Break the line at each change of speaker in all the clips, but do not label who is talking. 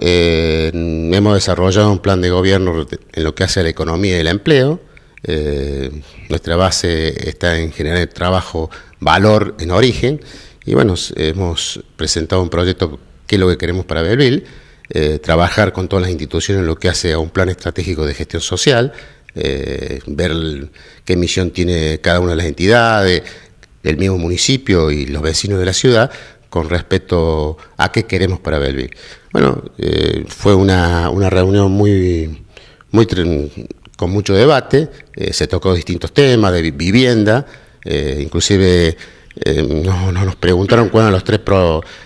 hemos desarrollado un plan de gobierno en lo que hace a la economía y el empleo. Eh, nuestra base está en generar trabajo valor en origen. Y bueno, hemos presentado un proyecto que es lo que queremos para Belville, eh, trabajar con todas las instituciones en lo que hace a un plan estratégico de gestión social, eh, ver qué misión tiene cada una de las entidades, el mismo municipio y los vecinos de la ciudad con respecto a qué queremos para Belvic. Bueno, eh, fue una, reunión muy, muy con mucho debate, eh, se tocó distintos temas de vivienda, eh, inclusive no, nos preguntaron cuáles eran los tres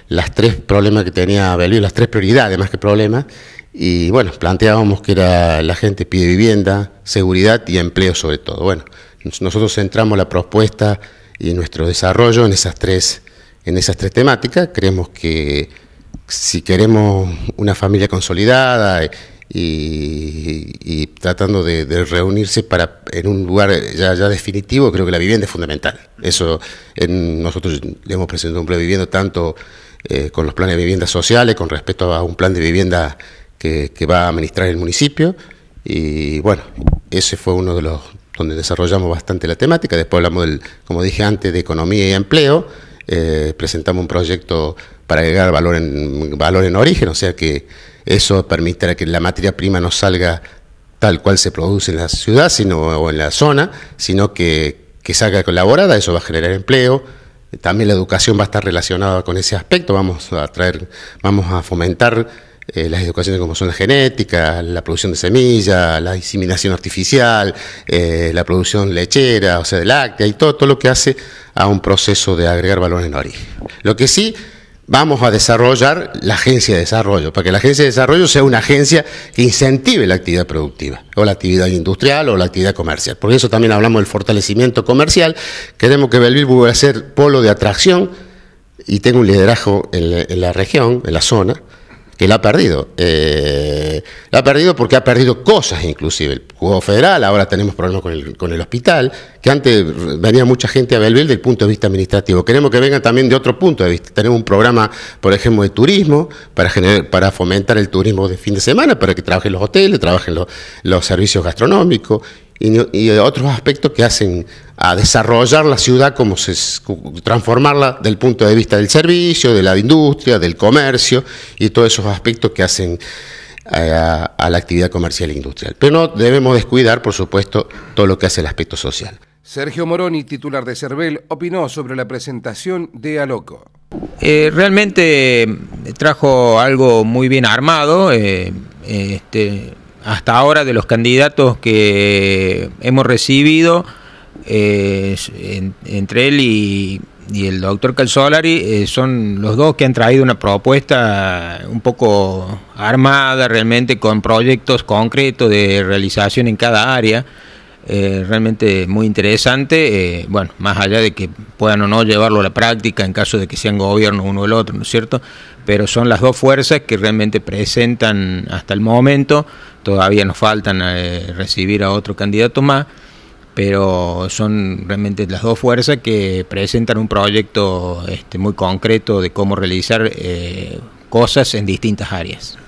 las tres problemas que tenía Belville, las tres prioridades más que problemas, y bueno, planteábamos que era la gente pide vivienda, seguridad y empleo sobre todo. Bueno, nosotros centramos la propuesta y nuestro desarrollo en esas tres en esas tres temáticas. Creemos que si queremos una familia consolidada y, tratando de, reunirse para en un lugar ya, ya definitivo, creo que la vivienda es fundamental. Eso en, nosotros le hemos presentado un plan de vivienda tanto eh, con los planes de vivienda sociales, con respecto a un plan de vivienda que, que va a administrar el municipio. Y bueno, ese fue uno de los donde desarrollamos bastante la temática. Después hablamos, del, como dije antes, de economía y empleo. Eh, presentamos un proyecto para agregar valor en, valor en origen, o sea que eso permitirá que la materia prima no salga tal cual se produce en la ciudad sino, o en la zona, sino que, que salga colaborada, eso va a generar empleo, también la educación va a estar relacionada con ese aspecto, vamos a traer, vamos a fomentar eh, las educaciones como son la genética, la producción de semillas, la diseminación artificial, eh, la producción lechera, o sea, de láctea y todo, todo lo que hace a un proceso de agregar valor en origen. Lo que sí vamos a desarrollar la agencia de desarrollo, para que la agencia de desarrollo sea una agencia que incentive la actividad productiva, o la actividad industrial, o la actividad comercial. Por eso también hablamos del fortalecimiento comercial. Queremos que Belville vuelva a ser polo de atracción y tenga un liderazgo en la región, en la zona, que la ha perdido. Eh, la ha perdido porque ha perdido cosas, inclusive. El juego federal, ahora tenemos problemas con el, hospital, que antes venía mucha gente a desde del punto de vista administrativo. Queremos que vengan también de otro punto de vista. Tenemos un programa, por ejemplo, de turismo, para, generar, para fomentar el turismo de fin de semana, para que trabajen los hoteles, trabajen los servicios gastronómicos y, otros aspectos que hacen a desarrollar la ciudad, como se, transformarla del punto de vista del servicio, de la industria, del comercio y todos esos aspectos que hacen a, la actividad comercial e industrial. Pero no debemos descuidar, por supuesto, todo lo que hace el aspecto social. Sergio Moroni, titular de CERVEL, opinó sobre la presentación de Aloco.
Eh, realmente eh, trajo algo muy bien armado. Eh, este, hasta ahora de los candidatos que hemos recibido, eh, entre él y, el doctor Calzolari, eh, son los dos que han traído una propuesta un poco armada realmente con proyectos concretos de realización en cada área. Eh, realmente muy interesante, eh, bueno, más allá de que puedan o no llevarlo a la práctica en caso de que sean gobierno uno o el otro, ¿no es cierto? Pero son las dos fuerzas que realmente presentan hasta el momento, todavía nos faltan eh, recibir a otro candidato más, pero son realmente las dos fuerzas que presentan un proyecto este, muy concreto de cómo realizar cosas en distintas áreas.